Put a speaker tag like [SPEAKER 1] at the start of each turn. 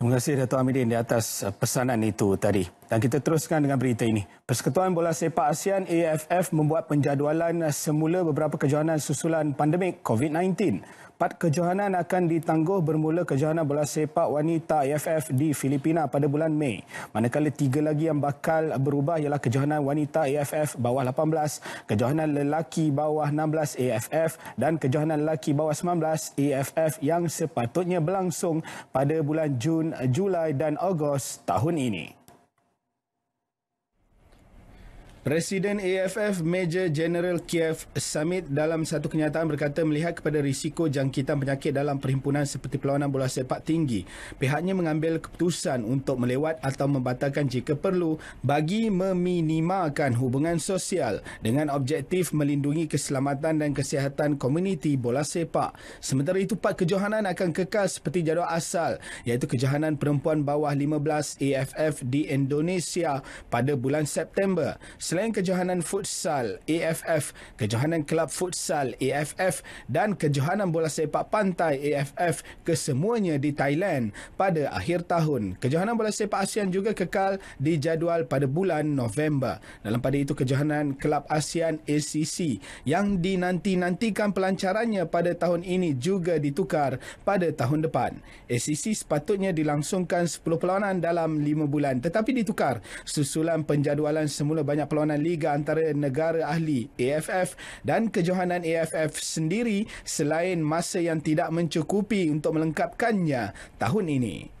[SPEAKER 1] Terima kasih Dato' Amirin di atas uh, pesanan itu tadi. Dan kita teruskan dengan berita ini. Persekutuan Bola Sepak ASEAN AFF membuat penjadualan semula beberapa kejohanan susulan pandemik COVID-19. Empat kejohanan akan ditangguh bermula kejohanan bola sepak wanita AFF di Filipina pada bulan Mei. Manakala tiga lagi yang bakal berubah ialah kejohanan wanita AFF bawah 18, kejohanan lelaki bawah 16 AFF dan kejohanan lelaki bawah 19 AFF yang sepatutnya berlangsung pada bulan Jun, Julai dan Ogos tahun ini. Presiden AFF Major General Kiev Summit dalam satu kenyataan berkata melihat kepada risiko jangkitan penyakit dalam perhimpunan seperti perlawanan bola sepak tinggi. Pihaknya mengambil keputusan untuk melewat atau membatalkan jika perlu bagi meminimalkan hubungan sosial dengan objektif melindungi keselamatan dan kesihatan komuniti bola sepak. Sementara itu, Pak Kejohanan akan kekal seperti jadual asal iaitu Kejohanan Perempuan Bawah 15 AFF di Indonesia pada bulan September selain kejohanan futsal AFF, kejohanan kelab futsal AFF dan kejohanan bola sepak pantai AFF kesemuanya di Thailand pada akhir tahun. Kejohanan bola sepak ASEAN juga kekal dijadual pada bulan November. Dalam pada itu kejohanan kelab ASEAN ACC yang dinanti-nantikan pelancarannya pada tahun ini juga ditukar pada tahun depan. ACC sepatutnya dilangsungkan 10 perlawanan dalam 5 bulan tetapi ditukar susulan penjadualan semula banyak peluang pencalonan liga antara negara ahli AFF dan kejohanan AFF sendiri selain masa yang tidak mencukupi untuk melengkapkannya tahun ini.